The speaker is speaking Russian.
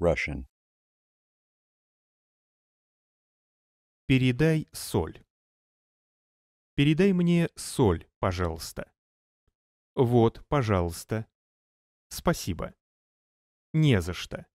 Russian. Передай соль. Передай мне соль, пожалуйста. Вот, пожалуйста. Спасибо. Не за что.